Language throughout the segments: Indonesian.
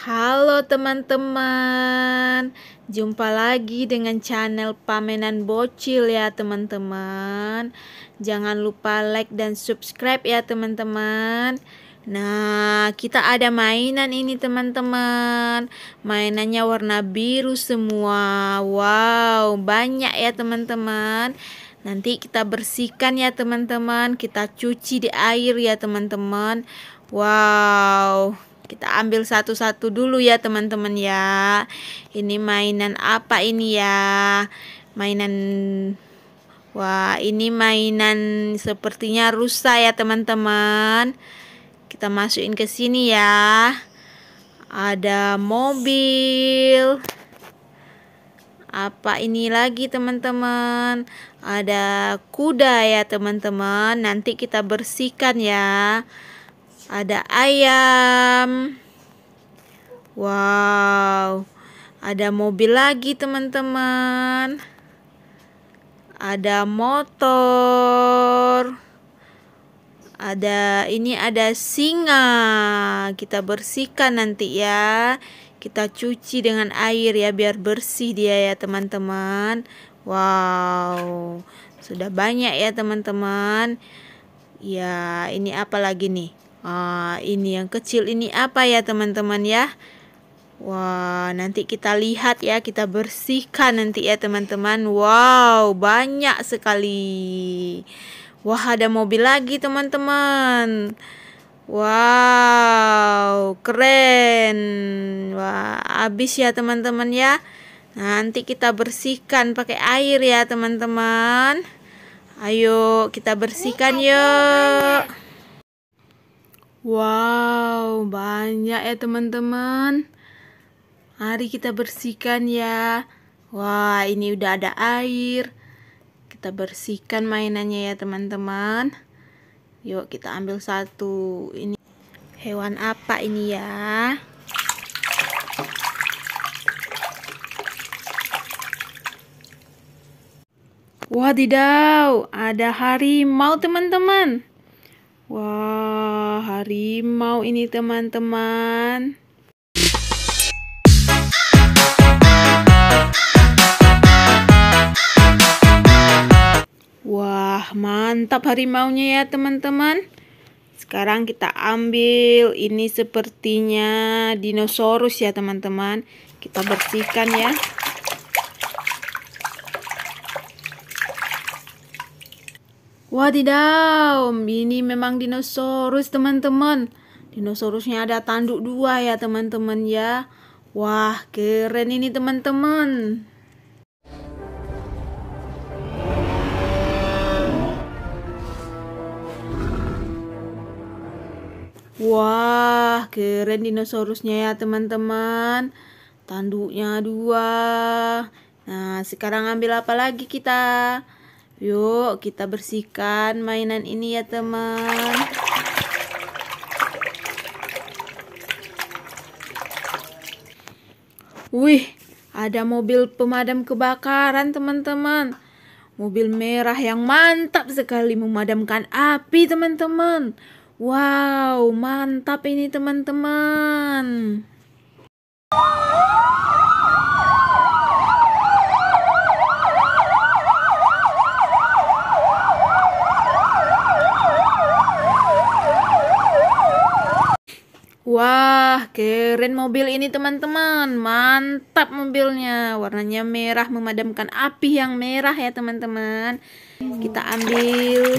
Halo teman-teman, jumpa lagi dengan channel Pamenan Bocil ya teman-teman. Jangan lupa like dan subscribe ya teman-teman. Nah, kita ada mainan ini teman-teman. Mainannya warna biru semua. Wow, banyak ya teman-teman. Nanti kita bersihkan ya teman-teman. Kita cuci di air ya teman-teman. Wow. Kita ambil satu-satu dulu ya teman-teman ya. Ini mainan apa ini ya? Mainan Wah, ini mainan sepertinya rusak ya, teman-teman. Kita masukin ke sini ya. Ada mobil. Apa ini lagi, teman-teman? Ada kuda ya, teman-teman. Nanti kita bersihkan ya. Ada ayam. Wow. Ada mobil lagi, teman-teman. Ada motor. Ada ini ada singa. Kita bersihkan nanti ya. Kita cuci dengan air ya biar bersih dia ya, teman-teman. Wow. Sudah banyak ya, teman-teman. Ya, ini apa lagi nih? Ah, ini yang kecil ini apa ya teman-teman ya? Wah, nanti kita lihat ya, kita bersihkan nanti ya teman-teman. Wow, banyak sekali. Wah, ada mobil lagi teman-teman. Wow, keren. Wah, habis ya teman-teman ya. Nanti kita bersihkan pakai air ya teman-teman. Ayo kita bersihkan yuk. Wow, banyak ya teman-teman. Mari kita bersihkan ya. Wah, ini udah ada air. Kita bersihkan mainannya ya teman-teman. Yuk kita ambil satu. Ini hewan apa ini ya? Wadidaw, ada harimau teman-teman. wow harimau ini teman-teman. Wah, mantap harimaunya ya teman-teman. Sekarang kita ambil ini sepertinya dinosaurus ya teman-teman. Kita bersihkan ya. Wadidaw, ini memang dinosaurus teman-teman. Dinosaurusnya ada tanduk dua ya teman-teman ya. Wah, keren ini teman-teman. Wah, keren dinosaurusnya ya teman-teman. Tanduknya dua. Nah, sekarang ambil apa lagi kita? Yuk kita bersihkan mainan ini ya teman Wih ada mobil pemadam kebakaran teman-teman Mobil merah yang mantap sekali memadamkan api teman-teman Wow mantap ini teman-teman keren mobil ini teman-teman mantap mobilnya warnanya merah memadamkan api yang merah ya teman-teman kita ambil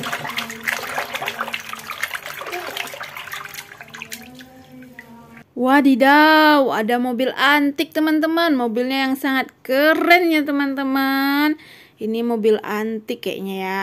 Wadidaw, ada mobil antik teman-teman Mobilnya yang sangat keren ya teman-teman Ini mobil antik kayaknya ya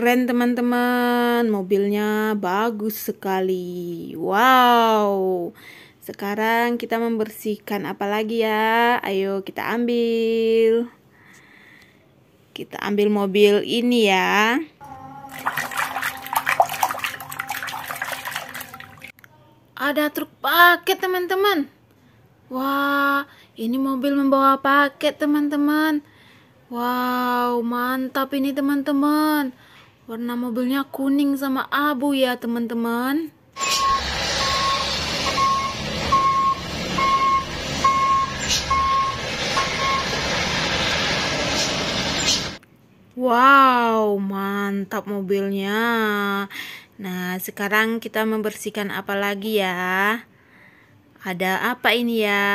keren teman-teman mobilnya bagus sekali wow sekarang kita membersihkan apa lagi ya ayo kita ambil kita ambil mobil ini ya ada truk paket teman-teman wah ini mobil membawa paket teman-teman Wow, mantap ini teman-teman. Warna mobilnya kuning sama abu ya teman-teman. Wow, mantap mobilnya. Nah, sekarang kita membersihkan apa lagi ya? Ada apa ini ya?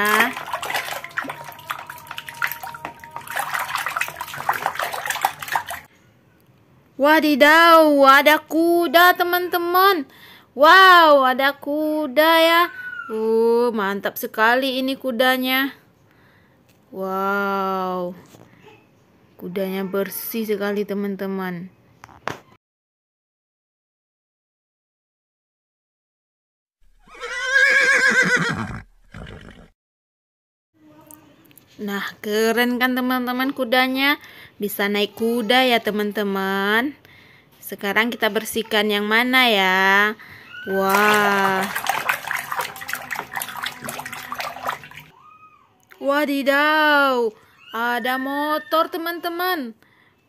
Wadidaw, ada kuda teman-teman. Wow, ada kuda ya. Uh, mantap sekali ini kudanya. Wow. Kudanya bersih sekali teman-teman. Nah, keren kan teman-teman kudanya? Bisa naik kuda ya teman-teman. Sekarang kita bersihkan yang mana ya? Wah. Wadidaw. Ada motor teman-teman.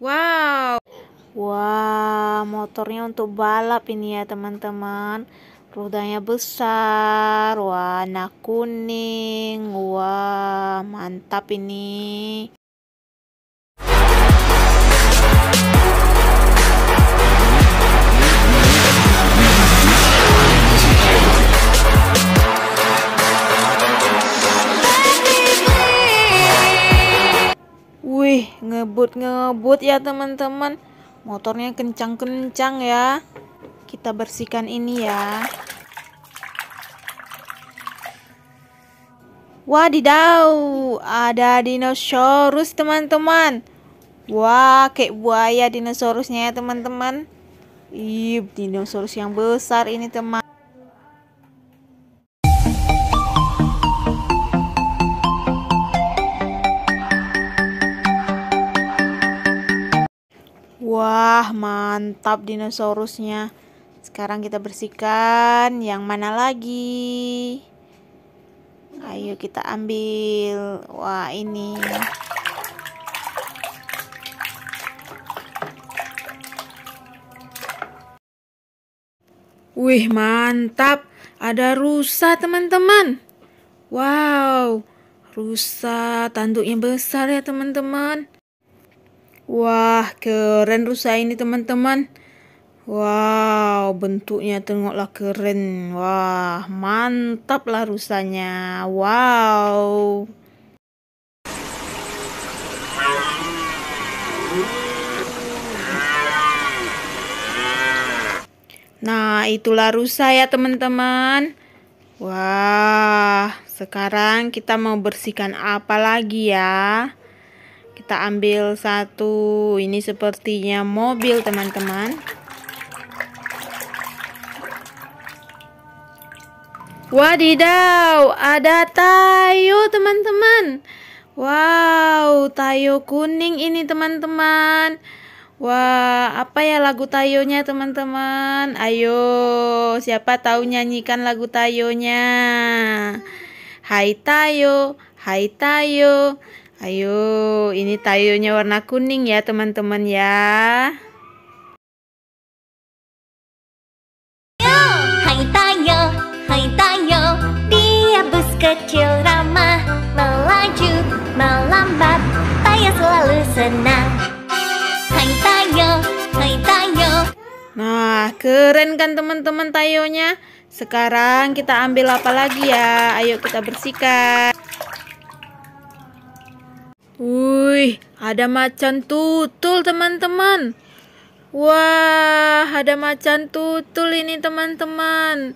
Wow. Wah, wow, motornya untuk balap ini ya teman-teman. Rudanya besar, warna kuning. Wah, mantap ini. Wih, ngebut-ngebut ya teman-teman. Motornya kencang-kencang ya kita bersihkan ini ya wadidaw ada dinosaurus teman-teman wah kayak buaya dinosaurusnya ya teman-teman Ih, dinosaurus yang besar ini teman Wah, mantap dinosaurusnya. Sekarang kita bersihkan yang mana lagi? Ayo kita ambil. Wah, ini. Wih, mantap. Ada rusa, teman-teman. Wow, rusa tanduknya besar ya, teman-teman. Wah, keren rusa ini, teman-teman. Wow, bentuknya tengoklah keren. Wah, mantap lah rusanya. Wow. Nah, itulah rusa ya teman-teman. Wah, sekarang kita mau bersihkan apa lagi ya? Kita ambil satu. Ini sepertinya mobil teman-teman. Wadidaw, ada tayo teman-teman. Wow, tayo kuning ini teman-teman. Wah, apa ya lagu tayonya teman-teman? Ayo, siapa tahu nyanyikan lagu tayonya? Hai tayo, hai tayo. Ayo, ini tayonya warna kuning ya teman-teman ya. kecil ramah Melaju, melambat Tayo selalu senang Hai Tayo, Hai Tayo Nah, keren kan teman-teman tayonya Sekarang kita ambil apa lagi ya Ayo kita bersihkan Wih, ada macan tutul teman-teman Wah, ada macan tutul ini teman-teman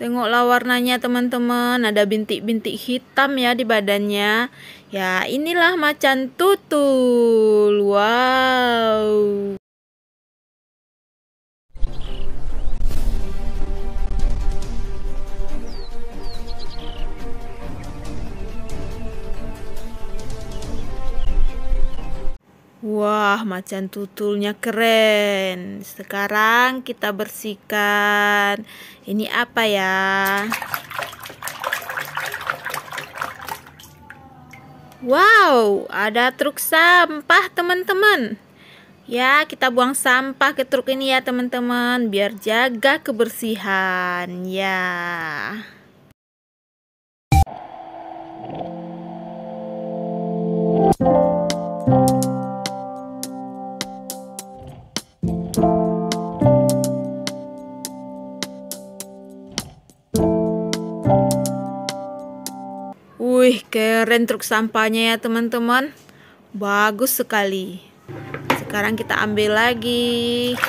Tengoklah warnanya teman-teman, ada bintik-bintik hitam ya di badannya. Ya, inilah macan tutul. Wow. Wah, macan tutulnya keren. Sekarang kita bersihkan. Ini apa ya? Wow, ada truk sampah, teman-teman. Ya, kita buang sampah ke truk ini ya, teman-teman, biar jaga kebersihan. Ya. Wih, keren truk sampahnya ya teman-teman. Bagus sekali. Sekarang kita ambil lagi.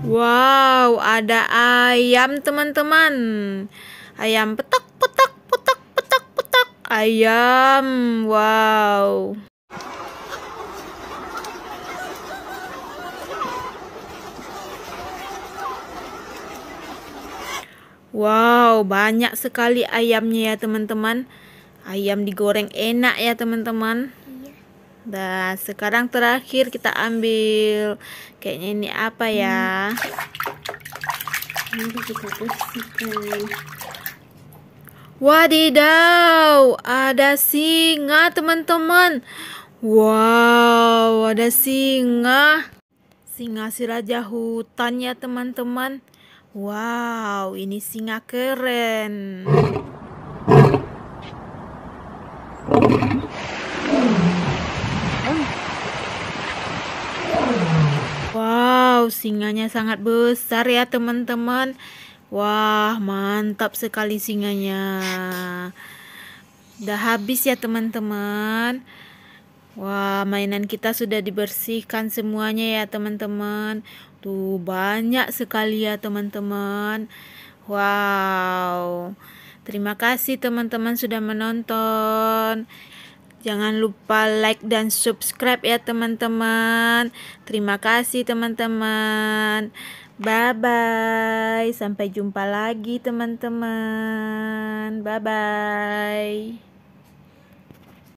Wow, ada ayam teman-teman. Ayam petak, petak, petak, petak, petak. Ayam, wow. Wow, banyak sekali ayamnya ya teman-teman. Ayam digoreng enak ya teman-teman. Iya. Nah, sekarang terakhir kita ambil. Kayaknya ini apa ya? Hmm. Wadidaw, ada singa teman-teman. Wow, ada singa. Singa si raja hutan ya teman-teman. Wow, ini singa keren. Wow, singanya sangat besar ya teman-teman. Wah, mantap sekali singanya. Udah habis ya teman-teman. Wah, mainan kita sudah dibersihkan semuanya ya teman-teman. Tuh banyak sekali ya teman-teman. Wow. Terima kasih teman-teman sudah menonton. Jangan lupa like dan subscribe ya teman-teman. Terima kasih teman-teman. Bye bye. Sampai jumpa lagi teman-teman. Bye bye.